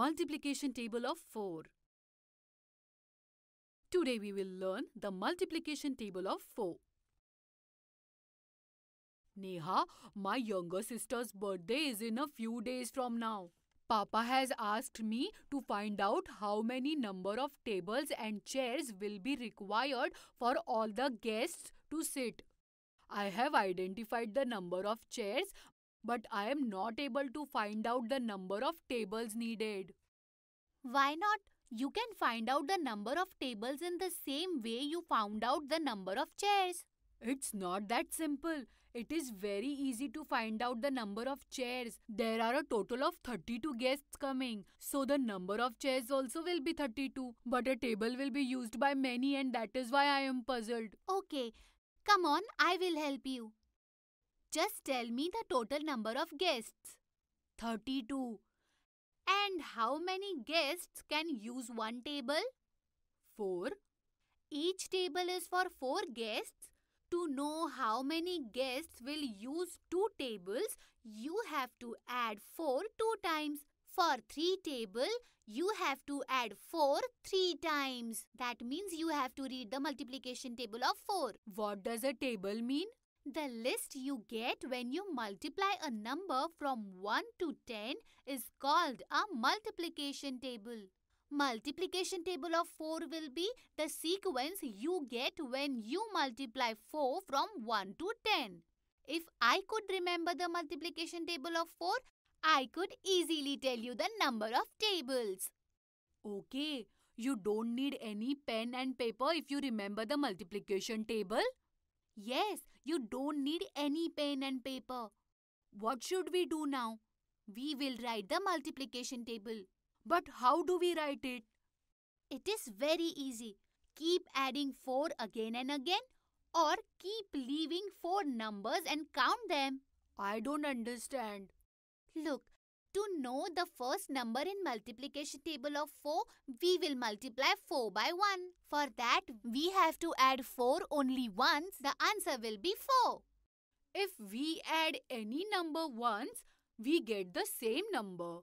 multiplication table of 4. Today we will learn the multiplication table of 4. Neha, my younger sister's birthday is in a few days from now. Papa has asked me to find out how many number of tables and chairs will be required for all the guests to sit. I have identified the number of chairs but I am not able to find out the number of tables needed. Why not? You can find out the number of tables in the same way you found out the number of chairs. It's not that simple. It is very easy to find out the number of chairs. There are a total of 32 guests coming. So the number of chairs also will be 32. But a table will be used by many and that is why I am puzzled. Okay. Come on, I will help you. Just tell me the total number of guests. 32. And how many guests can use one table? 4. Each table is for 4 guests. To know how many guests will use 2 tables, you have to add 4 2 times. For 3 table, you have to add 4 3 times. That means you have to read the multiplication table of 4. What does a table mean? The list you get when you multiply a number from 1 to 10 is called a multiplication table. Multiplication table of 4 will be the sequence you get when you multiply 4 from 1 to 10. If I could remember the multiplication table of 4, I could easily tell you the number of tables. Okay, you don't need any pen and paper if you remember the multiplication table. Yes, you don't need any pen and paper. What should we do now? We will write the multiplication table. But how do we write it? It is very easy. Keep adding 4 again and again or keep leaving 4 numbers and count them. I don't understand. Look, to know the first number in multiplication table of 4, we will multiply 4 by 1. For that, we have to add 4 only once. The answer will be 4. If we add any number once, we get the same number.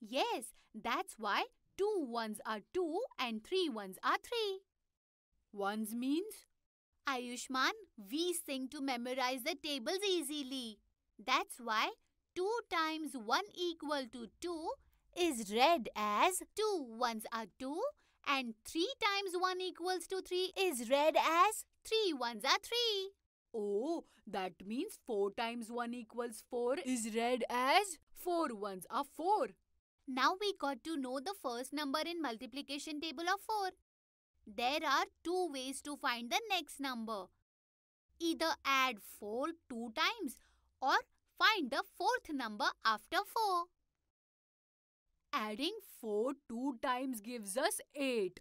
Yes, that's why 2 ones are 2 and 3 ones are 3. Ones means? Ayushman, we sing to memorize the tables easily. That's why 2 times 1 equal to 2 is read as 2 ones are 2 and 3 times 1 equals to 3 is read as 3 ones are 3. Oh, that means 4 times 1 equals 4 is read as 4 ones are 4. Now we got to know the first number in multiplication table of 4. There are two ways to find the next number. Either add 4 two times or Find the fourth number after 4. Adding 4 two times gives us 8.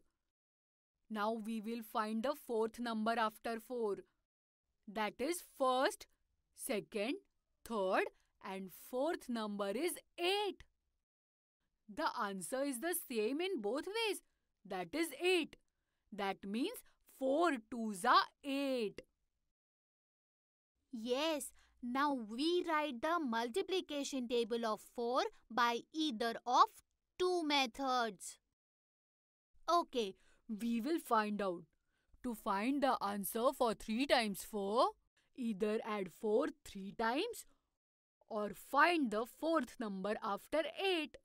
Now we will find the fourth number after 4. That is first, second, third and fourth number is 8. The answer is the same in both ways. That is 8. That means 4 twos are 8. Yes, now we write the multiplication table of 4 by either of two methods. Okay, we will find out. To find the answer for 3 times 4, either add 4 3 times or find the fourth number after 8.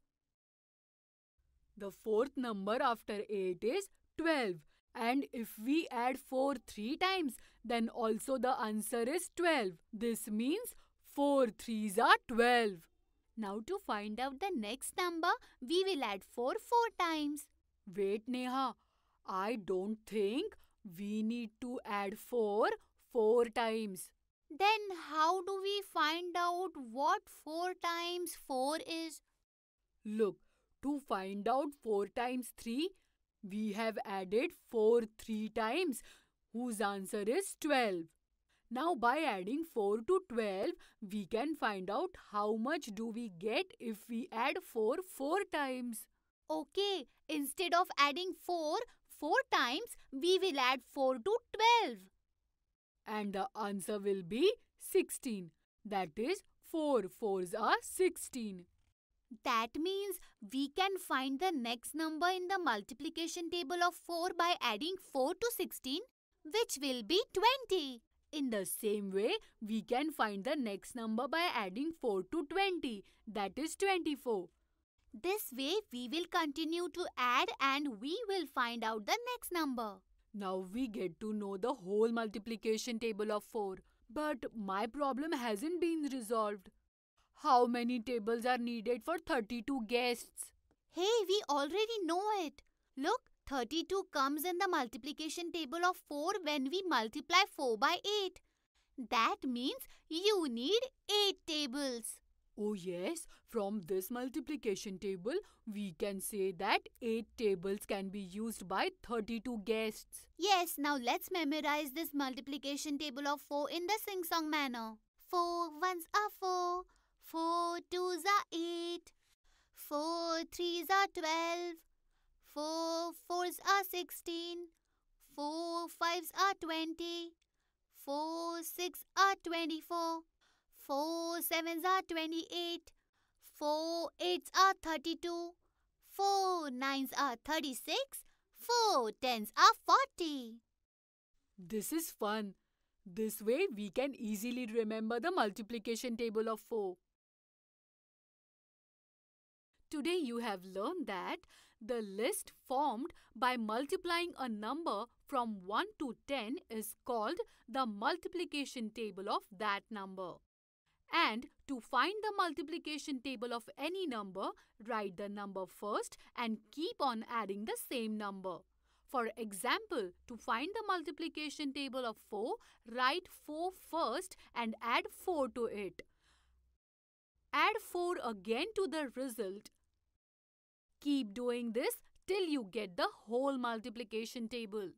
The fourth number after 8 is 12 and if we add 4 3 times, then also the answer is 12. This means 4 3s are 12. Now to find out the next number, we will add 4 4 times. Wait Neha, I don't think we need to add 4 4 times. Then how do we find out what 4 times 4 is? Look, to find out 4 times 3, we have added 4 3 times whose answer is 12. Now by adding 4 to 12, we can find out how much do we get if we add 4 4 times. Okay, instead of adding 4 4 times, we will add 4 to 12. And the answer will be 16. That is 4 4s are 16. That means we can find the next number in the multiplication table of 4 by adding 4 to 16, which will be 20. In the same way, we can find the next number by adding 4 to 20, that is 24. This way, we will continue to add and we will find out the next number. Now we get to know the whole multiplication table of 4. But my problem hasn't been resolved. How many tables are needed for 32 guests? Hey, we already know it. Look, 32 comes in the multiplication table of 4 when we multiply 4 by 8. That means you need 8 tables. Oh yes, from this multiplication table, we can say that 8 tables can be used by 32 guests. Yes, now let's memorize this multiplication table of 4 in the sing-song manner. 4 ones are 4, Four twos are eight. Four threes are twelve. Four fours are sixteen. Four fives are twenty. Four six are twenty-four. Four sevens are twenty-eight. Four eights are thirty-two. Four nines are thirty-six. Four tens are forty. This is fun. This way we can easily remember the multiplication table of 4. Today you have learned that the list formed by multiplying a number from 1 to 10 is called the multiplication table of that number. And to find the multiplication table of any number, write the number first and keep on adding the same number. For example, to find the multiplication table of 4, write 4 first and add 4 to it. Add 4 again to the result Keep doing this till you get the whole multiplication table.